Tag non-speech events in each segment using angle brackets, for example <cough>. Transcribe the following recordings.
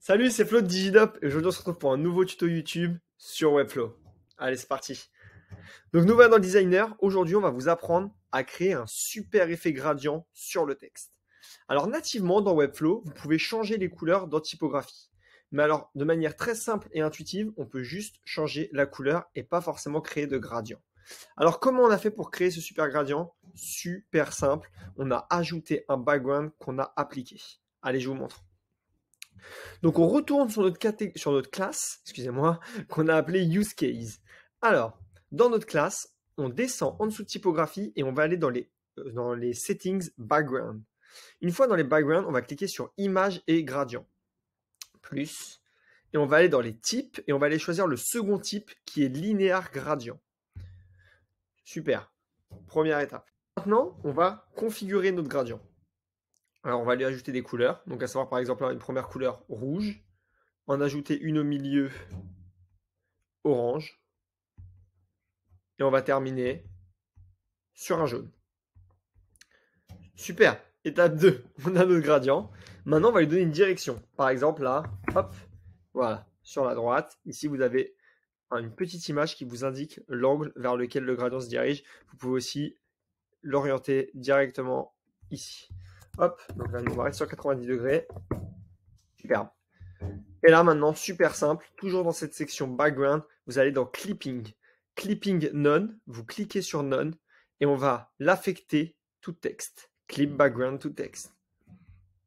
Salut, c'est Flo de DigiDop et aujourd'hui on se retrouve pour un nouveau tuto YouTube sur Webflow. Allez, c'est parti. Donc nous voilà dans le designer. Aujourd'hui, on va vous apprendre à créer un super effet gradient sur le texte. Alors nativement dans Webflow, vous pouvez changer les couleurs dans typographie. Mais alors de manière très simple et intuitive, on peut juste changer la couleur et pas forcément créer de gradient. Alors comment on a fait pour créer ce super gradient Super simple, on a ajouté un background qu'on a appliqué. Allez, je vous montre. Donc on retourne sur notre, classe, excusez-moi, <laughs> qu'on a appelée use case. Alors, dans notre classe, on descend en dessous de typographie et on va aller dans les, euh, dans les settings background. Une fois dans les background, on va cliquer sur image et gradient. Plus. Et on va aller dans les types et on va aller choisir le second type qui est linéaire gradient. Super. Première étape. Maintenant, on va configurer notre gradient. Alors on va lui ajouter des couleurs. Donc à savoir par exemple hein, une première couleur rouge, en ajouter une au milieu orange, et on va terminer sur un jaune. Super. Étape 2, <laughs> on a notre gradient. Maintenant, on va lui donner une direction. Par exemple, là, hop, voilà, sur la droite. Ici, vous avez une petite image qui vous indique l'angle vers lequel le gradient se dirige. Vous pouvez aussi l'orienter directement ici. Hop, donc là, on rester sur 90 degrés. Super. Et là, maintenant, super simple, toujours dans cette section background, vous allez dans clipping. Clipping none, vous cliquez sur none et on va l'affecter tout texte. Clip background tout texte.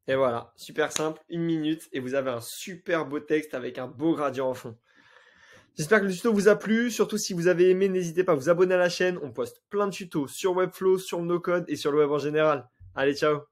Et voilà, super simple, une minute et vous avez un super beau texte avec un beau gradient en fond. J'espère que le tuto vous a plu. Surtout si vous avez aimé, n'hésitez pas à vous abonner à la chaîne. On poste plein de tutos sur Webflow, sur NoCode et sur le web en général. Allez, ciao